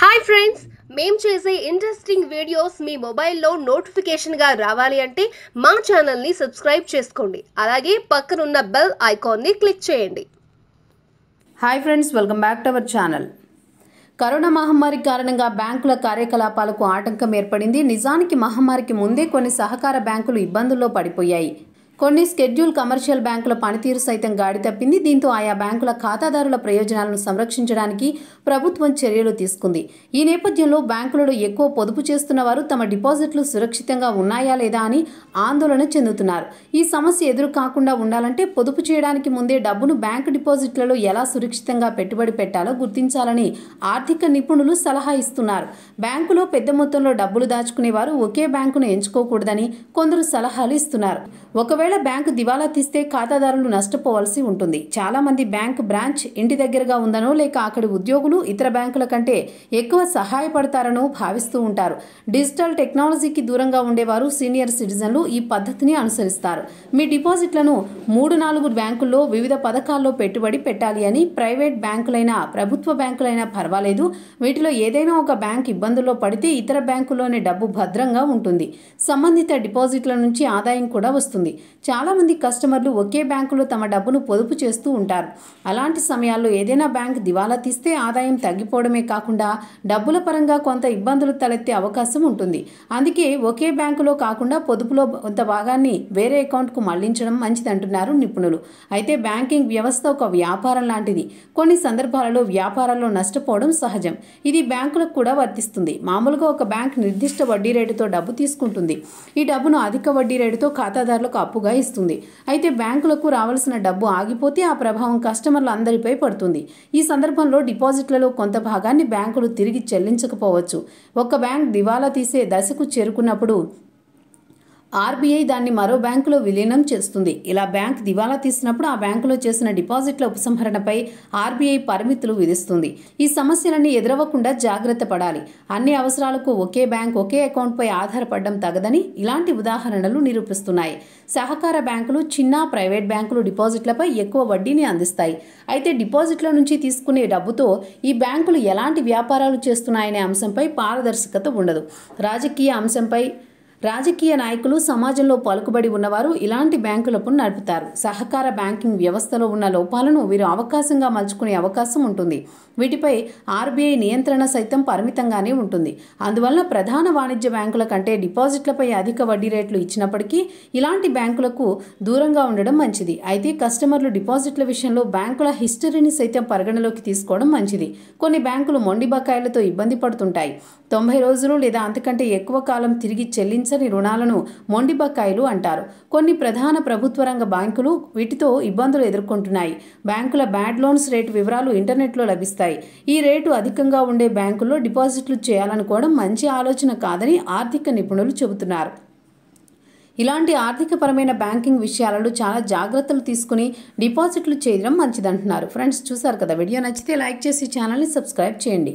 hi friends మేం చేసే interesting videos మీ మొబైల్లో నోటిఫికేషన్గా రావాలి అంటే మా ఛానల్ని సబ్స్క్రైబ్ చేసుకోండి అలాగే పక్కనున్న బెల్ ఐకాన్ని క్లిక్ చేయండి hi friends welcome back to our channel corona మహమ్మారి కారణంగా బ్యాంకుల కార్యకలాపాలకు ఆటంకం ఏర్పడింది నిజానికి మహమ్మారికి ముందే కొన్ని సహకార బ్యాంకులు ఇబ్బందుల్లో పడిపోయాయి కొన్ని షెడ్యూల్ కమర్షియల్ బ్యాంకుల పనితీరు సైతం గాడి తప్పింది దీంతో ఆయా బ్యాంకుల ఖాతాదారుల ప్రయోజనాలను సంరక్షించడానికి ప్రభుత్వం చర్యలు తీసుకుంది ఈ నేపథ్యంలో బ్యాంకులలో ఎక్కువ పొదుపు చేస్తున్న వారు తమ డిపాజిట్లు సురక్షితంగా ఉన్నాయా లేదా అని ఆందోళన చెందుతున్నారు ఈ సమస్య ఎదురు కాకుండా ఉండాలంటే పొదుపు చేయడానికి ముందే డబ్బును బ్యాంకు డిపాజిట్లలో ఎలా సురక్షితంగా పెట్టుబడి పెట్టాలో గుర్తించాలని ఆర్థిక నిపుణులు సలహా ఇస్తున్నారు బ్యాంకులో పెద్ద మొత్తంలో డబ్బులు దాచుకునేవారు ఒకే బ్యాంకును ఎంచుకోకూడదని కొందరు సలహాలు ఇస్తున్నారు ఒకవేళ ఒకవేళ బ్యాంకు దివాలా తీస్తే ఖాతాదారులు నష్టపోవాల్సి ఉంటుంది చాలామంది బ్యాంక్ బ్రాంచ్ ఇంటి దగ్గరగా ఉందనో లేక అక్కడి ఉద్యోగులు ఇతర బ్యాంకుల కంటే ఎక్కువ సహాయపడతారనో భావిస్తూ ఉంటారు డిజిటల్ టెక్నాలజీకి దూరంగా ఉండేవారు సీనియర్ సిటిజన్లు ఈ పద్ధతిని అనుసరిస్తారు మీ డిపాజిట్లను మూడు నాలుగు బ్యాంకుల్లో వివిధ పథకాల్లో పెట్టుబడి పెట్టాలి అని ప్రైవేట్ బ్యాంకులైనా ప్రభుత్వ బ్యాంకులైనా పర్వాలేదు వీటిలో ఏదైనా ఒక బ్యాంక్ ఇబ్బందుల్లో పడితే ఇతర బ్యాంకుల్లోనే డబ్బు భద్రంగా ఉంటుంది సంబంధిత డిపాజిట్ల నుంచి ఆదాయం కూడా వస్తుంది చాలామంది కస్టమర్లు ఒకే బ్యాంకులో తమ డబ్బును పొదుపు చేస్తూ ఉంటారు అలాంటి సమయాల్లో ఏదైనా బ్యాంక్ దివాలా తీస్తే ఆదాయం తగ్గిపోవడమే కాకుండా డబ్బుల పరంగా కొంత ఇబ్బందులు తలెత్తే అవకాశం ఉంటుంది అందుకే ఒకే బ్యాంకులో కాకుండా పొదుపులో కొంత భాగాన్ని వేరే అకౌంట్కు మళ్లించడం అంటున్నారు నిపుణులు అయితే బ్యాంకింగ్ వ్యవస్థ ఒక వ్యాపారం లాంటిది కొన్ని సందర్భాలలో వ్యాపారాల్లో నష్టపోవడం సహజం ఇది బ్యాంకులకు కూడా వర్తిస్తుంది మామూలుగా ఒక బ్యాంక్ నిర్దిష్ట వడ్డీ రేటుతో డబ్బు తీసుకుంటుంది ఈ డబ్బును అధిక వడ్డీ రేటుతో ఖాతాదారులకు అప్పుగా ఎక్కువగా ఇస్తుంది అయితే బ్యాంకులకు రావాల్సిన డబ్బు ఆగిపోతే ఆ ప్రభావం కస్టమర్లు అందరిపై పడుతుంది ఈ సందర్భంలో డిపాజిట్లలో కొంత భాగాన్ని బ్యాంకులు తిరిగి చెల్లించకపోవచ్చు ఒక బ్యాంక్ దివాలా తీసే దశకు చేరుకున్నప్పుడు ఆర్బీఐ దాన్ని మరో బ్యాంకులో విలీనం చేస్తుంది ఇలా బ్యాంక్ దివాలా తీసినప్పుడు ఆ బ్యాంకులో చేసిన డిపాజిట్ల ఉపసంహరణపై ఆర్బీఐ పరిమితులు విధిస్తుంది ఈ సమస్యలన్నీ ఎదురవ్వకుండా జాగ్రత్త పడాలి అన్ని అవసరాలకు ఒకే బ్యాంక్ ఒకే అకౌంట్పై ఆధారపడడం తగదని ఇలాంటి ఉదాహరణలు నిరూపిస్తున్నాయి సహకార బ్యాంకులు చిన్న ప్రైవేట్ బ్యాంకులు డిపాజిట్లపై ఎక్కువ వడ్డీని అందిస్తాయి అయితే డిపాజిట్ల నుంచి తీసుకునే డబ్బుతో ఈ బ్యాంకులు ఎలాంటి వ్యాపారాలు చేస్తున్నాయనే అంశంపై పారదర్శకత ఉండదు రాజకీయ అంశంపై రాజకీయ నాయకులు సమాజంలో పలుకుబడి ఉన్నవారు ఇలాంటి బ్యాంకులకు నడుపుతారు సహకార బ్యాంకింగ్ వ్యవస్థలో ఉన్న లోపాలను వీరు అవకాశంగా మలుచుకునే అవకాశం ఉంటుంది వీటిపై ఆర్బీఐ నియంత్రణ సైతం పరిమితంగానే ఉంటుంది అందువల్ల ప్రధాన వాణిజ్య బ్యాంకుల కంటే డిపాజిట్లపై అధిక వడ్డీ రేట్లు ఇచ్చినప్పటికీ ఇలాంటి బ్యాంకులకు దూరంగా ఉండడం మంచిది అయితే కస్టమర్లు డిపాజిట్ల విషయంలో బ్యాంకుల హిస్టరీని సైతం పరిగణలోకి తీసుకోవడం మంచిది కొన్ని బ్యాంకులు మొండి బకాయిలతో ఇబ్బంది పడుతుంటాయి తొంభై రోజులు లేదా అంతకంటే ఎక్కువ కాలం తిరిగి చెల్లించని రుణాలను మొండి బకాయిలు అంటారు కొన్ని ప్రధాన ప్రభుత్వ రంగ బ్యాంకులు వీటితో ఇబ్బందులు ఎదుర్కొంటున్నాయి బ్యాంకుల బ్యాడ్ లోన్స్ రేటు వివరాలు ఇంటర్నెట్లో లభిస్తాయి ఈ రేటు అధికంగా ఉండే బ్యాంకుల్లో డిపాజిట్లు చేయాలనుకోవడం మంచి ఆలోచన కాదని ఆర్థిక నిపుణులు చెబుతున్నారు ఇలాంటి ఆర్థికపరమైన బ్యాంకింగ్ విషయాలలో చాలా జాగ్రత్తలు తీసుకుని డిపాజిట్లు చేయడం మంచిదంటున్నారు ఫ్రెండ్స్ చూసారు కదా వీడియో నచ్చితే లైక్ చేసి ఛానల్ని సబ్స్క్రైబ్ చేయండి